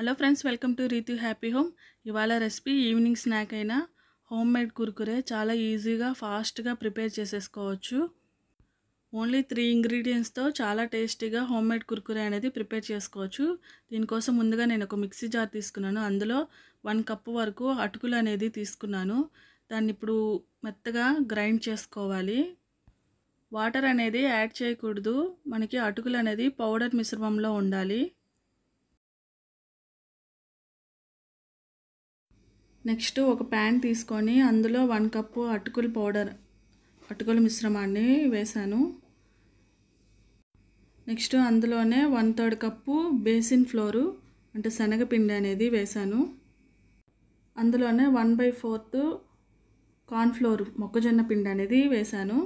hello friends welcome to Reethi happy home ఇవాళ recipe evening snack అయిన home made Kurkure చాలా ఈజీగా ఫాస్ట్గా ప్రిపేర్ చేసేసుకోవచ్చు ఓన్లీ త్రీ ఇంగ్రీడియంట్స్తో చాలా టేస్టీగా హోమ్ మేడ్ కుర్కురే అనేది ప్రిపేర్ చేసుకోవచ్చు దీనికోసం ముందుగా నేను ఒక మిక్సీ జార్ తీసుకున్నాను అందులో వన్ కప్ వరకు అటుకులు అనేది తీసుకున్నాను దాన్ని ఇప్పుడు మెత్తగా గ్రైండ్ చేసుకోవాలి వాటర్ అనేది యాడ్ చేయకూడదు మనకి అటుకులు అనేది పౌడర్ మిశ్రమంలో ఉండాలి నెక్స్ట్ ఒక ప్యాన్ తీసుకొని అందులో వన్ కప్పు అటుకులు పౌడర్ అటుకుల మిశ్రమాన్ని వేశాను నెక్స్ట్ అందులోనే one third cup besan flour అంటే శనగపిండి అనేది వేశాను అందులోనే వన్ బై ఫోర్త్ కార్న్ఫ్లోర్ మొక్కజొన్న పిండి అనేది వేశాను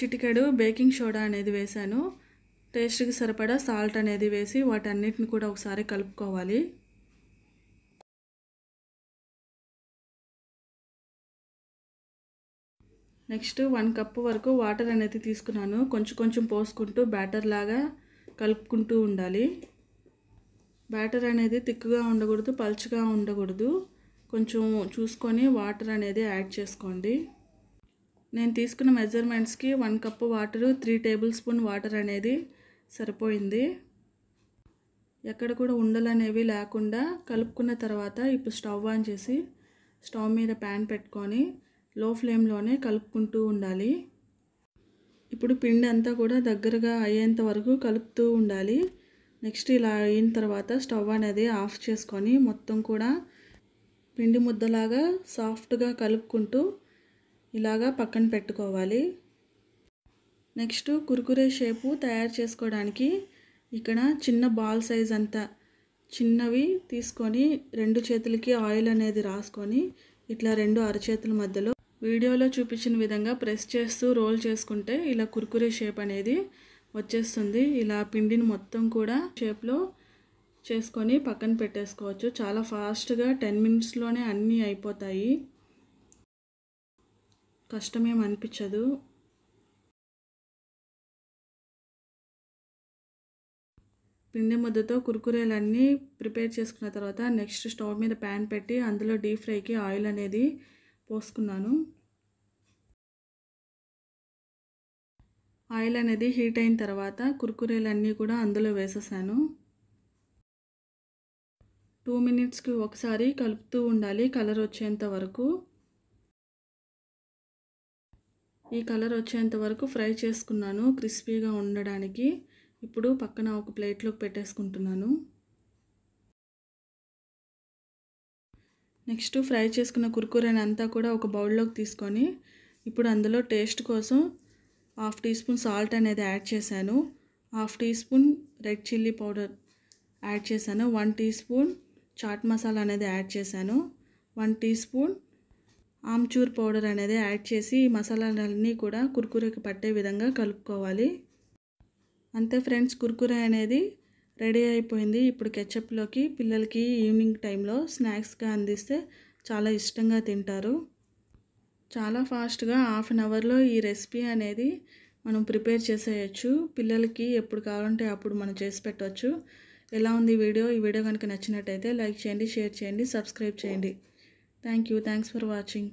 చిటికెడు బేకింగ్ సోడా అనేది వేశాను టేస్ట్కి సరిపడా సాల్ట్ అనేది వేసి వాటన్నిటిని కూడా ఒకసారి కలుపుకోవాలి నెక్స్ట్ వన్ కప్ వరకు వాటర్ అనేది తీసుకున్నాను కొంచెం కొంచెం పోసుకుంటూ బ్యాటర్ లాగా కలుపుకుంటూ ఉండాలి బ్యాటర్ అనేది తిక్కుగా ఉండకూడదు పలుచగా ఉండకూడదు కొంచెం చూసుకొని వాటర్ అనేది యాడ్ చేసుకోండి నేను తీసుకున్న మెజర్మెంట్స్కి one cup water three tablespoon water అనేది సరిపోయింది ఎక్కడ కూడా ఉండలు అనేవి లేకుండా కలుపుకున్న తర్వాత ఇప్పుడు స్టవ్ ఆన్ చేసి స్టవ్ మీద ప్యాన్ పెట్టుకొని లో ఫ్లేమ్లోనే కలుపుకుంటూ ఉండాలి ఇప్పుడు పిండి అంతా కూడా దగ్గరగా అయ్యేంత వరకు కలుపుతూ ఉండాలి నెక్స్ట్ ఇలా అయిన తర్వాత స్టవ్ అనేది ఆఫ్ చేసుకొని మొత్తం కూడా పిండి ముద్దలాగా సాఫ్ట్గా కలుపుకుంటూ ఇలాగా పక్కన పెట్టుకోవాలి నెక్స్ట్ కురుకురే షేపు తయారు చేసుకోవడానికి ఇక్కడ చిన్న బాల్ సైజ్ అంతా చిన్నవి తీసుకొని రెండు చేతులకి ఆయిల్ అనేది రాసుకొని ఇట్లా రెండు అరచేతుల మధ్యలో వీడియోలో చూపించిన విధంగా ప్రెస్ చేస్తూ రోల్ చేసుకుంటే ఇలా కుర్కురే షేప్ అనేది వచ్చేస్తుంది ఇలా పిండిని మొత్తం కూడా షేప్లో చేసుకొని పక్కన పెట్టేసుకోవచ్చు చాలా ఫాస్ట్గా టెన్ మినిట్స్లోనే అన్నీ అయిపోతాయి కష్టమేం అనిపించదు పిండి ముద్దతో కురుకురేలన్నీ ప్రిపేర్ చేసుకున్న తర్వాత నెక్స్ట్ స్టవ్ మీద ప్యాన్ పెట్టి అందులో డీప్ ఫ్రైకి ఆయిల్ అనేది పోసుకున్నాను ఆయిల్ అనేది హీట్ అయిన తర్వాత కుర్కురేలన్నీ కూడా అందులో వేసేసాను టూ మినిట్స్కి ఒకసారి కలుపుతూ ఉండాలి కలర్ వచ్చేంత వరకు ఈ కలర్ వచ్చేంత వరకు ఫ్రై చేసుకున్నాను క్రిస్పీగా ఉండడానికి ఇప్పుడు పక్కన ఒక ప్లేట్లోకి పెట్టేసుకుంటున్నాను నెక్స్ట్ ఫ్రై చేసుకున్న కుర్కురేనంతా అంతా కూడా ఒక బౌల్లోకి తీసుకొని ఇప్పుడు అందులో టేస్ట్ కోసం హాఫ్ టీ స్పూన్ సాల్ట్ అనేది యాడ్ చేశాను half teaspoon red chilli powder add చేశాను one teaspoon chaat masala అనేది యాడ్ చేశాను one teaspoon amchur powder అనేది యాడ్ చేసి మసాలాలన్నీ కూడా కుర్కురేకి పట్టే విధంగా కలుపుకోవాలి అంతే ఫ్రెండ్స్ కుర్కురే అనేది రెడీ అయిపోయింది ఇప్పుడు కెచప్లోకి పిల్లలకి ఈవినింగ్ టైంలో స్నాక్స్గా అందిస్తే చాలా ఇష్టంగా తింటారు చాలా ఫాస్ట్గా హాఫ్ అన్ అవర్లో ఈ రెసిపీ అనేది మనం ప్రిపేర్ చేసేయచ్చు పిల్లలకి ఎప్పుడు కావాలంటే అప్పుడు మనం చేసి పెట్టవచ్చు ఎలా ఉంది వీడియో ఈ వీడియో కనుక నచ్చినట్టయితే లైక్ చేయండి షేర్ చేయండి సబ్స్క్రైబ్ చేయండి thank you thanks for watching